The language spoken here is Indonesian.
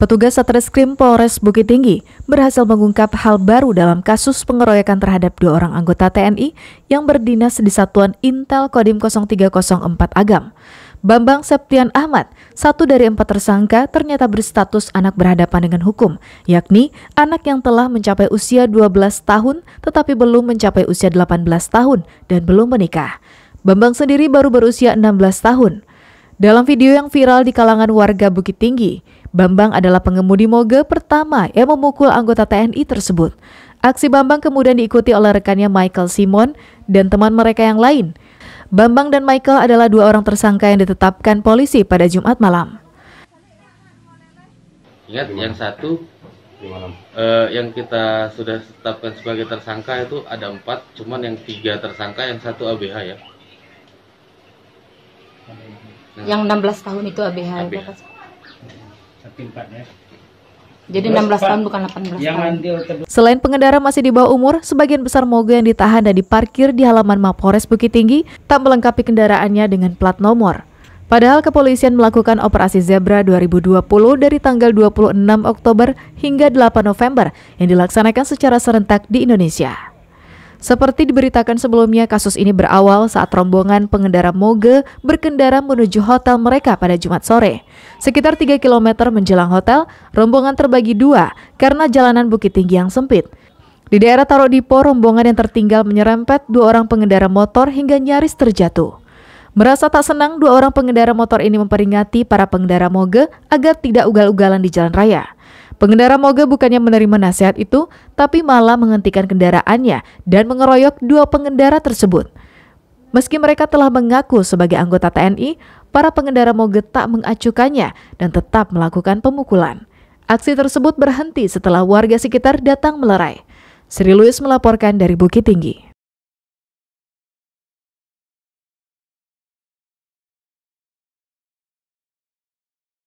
Petugas Satreskrim Polres Bukit Tinggi berhasil mengungkap hal baru dalam kasus pengeroyokan terhadap dua orang anggota TNI yang berdinas di Satuan Intel Kodim 0304 Agam. Bambang Septian Ahmad, satu dari empat tersangka ternyata berstatus anak berhadapan dengan hukum, yakni anak yang telah mencapai usia 12 tahun tetapi belum mencapai usia 18 tahun dan belum menikah. Bambang sendiri baru berusia 16 tahun. Dalam video yang viral di kalangan warga Bukit Tinggi, Bambang adalah pengemudi moge pertama yang memukul anggota TNI tersebut. Aksi Bambang kemudian diikuti oleh rekannya Michael Simon dan teman mereka yang lain. Bambang dan Michael adalah dua orang tersangka yang ditetapkan polisi pada Jumat malam. Ingat yang satu Uh, yang kita sudah tetapkan sebagai tersangka itu ada empat, cuman yang tiga tersangka yang satu ABH ya. Nah. yang 16 tahun itu ABH. ABH. Saking ya. Jadi 16 tahun bukan 18 tahun. Selain pengendara masih di bawah umur, sebagian besar moge yang ditahan dan diparkir di halaman Mapores Bukit Tinggi tak melengkapi kendaraannya dengan plat nomor. Padahal kepolisian melakukan operasi Zebra 2020 dari tanggal 26 Oktober hingga 8 November yang dilaksanakan secara serentak di Indonesia. Seperti diberitakan sebelumnya, kasus ini berawal saat rombongan pengendara moge berkendara menuju hotel mereka pada Jumat sore. Sekitar 3 km menjelang hotel, rombongan terbagi dua karena jalanan bukit tinggi yang sempit. Di daerah Tarodipo, rombongan yang tertinggal menyerempet dua orang pengendara motor hingga nyaris terjatuh. Merasa tak senang, dua orang pengendara motor ini memperingati para pengendara moge agar tidak ugal-ugalan di jalan raya. Pengendara moga bukannya menerima nasihat itu, tapi malah menghentikan kendaraannya dan mengeroyok dua pengendara tersebut. Meski mereka telah mengaku sebagai anggota TNI, para pengendara moge tak mengacukannya dan tetap melakukan pemukulan. Aksi tersebut berhenti setelah warga sekitar datang melerai. Sri Louis melaporkan dari Bukit Tinggi.